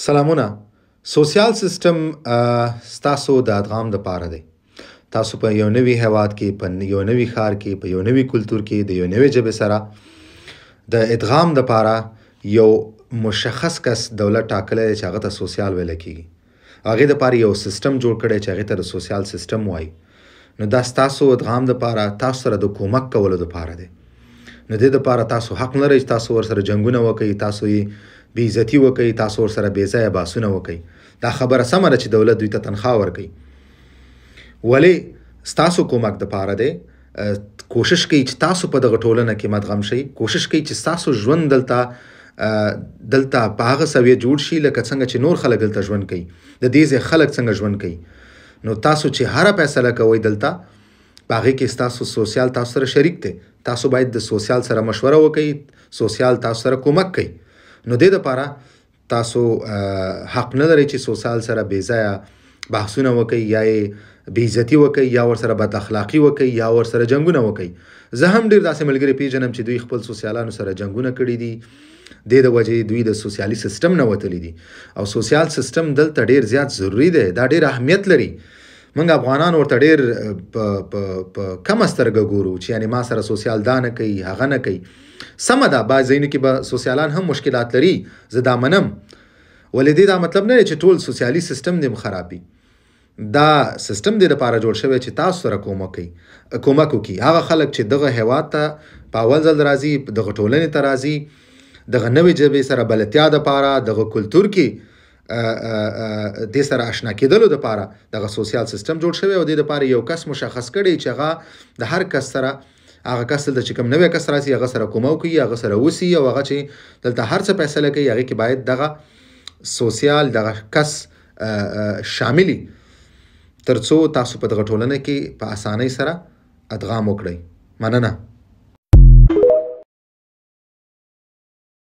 سلامونه سوسیال سیستم ستاسو د ادغام د پاره دی تاسو په یو نوي هواد کې په یو نوي خار کې په یو نوي کلچر کې د یو نوي جبه سره د ادغام د پاره یو مشخص کس دولت ټاکلې چې هغه ته سوسیال ویل کیږي هغه د پاره یو سیستم جوړ کړي چې هغه ته د سوسیال سیستم وایي نو دا ستاسو ادغام د پاره تاسو سره د کومک کولو د پاره دی نو د دې لپاره تاسو حق لرئ تاسو ور سره جنگونه وکړئ تاسو یې بیزتی وکي تاسو سره بیزای باسونه وکي دا خبره سمره چې دولت دوی ته تنخواه ورکي ولی تاسو کومک د پاره دی کوشش کوي چې تاسو په دغه ټولنه کې مدغم شئ کوشش کوي چې تاسو ژوند دلته دلته په هغه سوي جوړ شي لکه څنګه چې نور خلک دلته ژوند کوي د دې ځای خلک څنګه ژوند کوي نو تاسو چې هر فیصله کوئ دلته باغې کې تاسو سوسیال تاسو سره شریک دي تاسو باید د سوسیال سره مشوره وکړئ سوسیال تاسو سره کومک کوي نو د لپاره تاسو حق نه لري چې سوسال سره بیزایا بحثونه وکي یا بیزتی وکي یا ور سره بد اخلاقی وکي یا ور سره جنگونه وکي زه هم ډیر داسې ملګری پیژنم چې دوی خپل سوسیالانو سره جنگونه کړي دي د دې وجه دوی د سوسیالي سیستم نه وتلی دي او سوسیال سیستم دلته ډیر زیات ضروری دی دا ډیر اهمیت لري موږ افغانان ورته ډیر په کم سترګه ګورو چې یعنی ما سره سوسیال دان کوي هغه نه کوي سم ده با زینو کې به سوسیالان هم مشکلات لري زه دا منم ولې دا مطلب نه چې ټول سوسیالي سیستم دې خرابي دا سیستم دې لپاره جوړ شوی چې تاسو سره کومک کوي کومک کوي هغه خلک چې دغه هیواد ته په اول ځل راځي دغه ټولنې ته راځي دغه نوې جبې سره بلتیا د پاره دغه کلچر کې د سره آشنا کېدلو لپاره د سوسیال سیستم جوړ شوی او د لپاره یو کس مشخص کړي چې هغه د هر کس سره هغه کس د چکم نوې کس راځي هغه سره کومو کوي هغه سره وسی او هغه چې دلته هر څه فیصله کوي هغه کې باید دغه سوسیال دغه کس شاملي ترڅو تاسو په دغه ټولنه کې په اسانۍ سره ادغام وکړئ مننه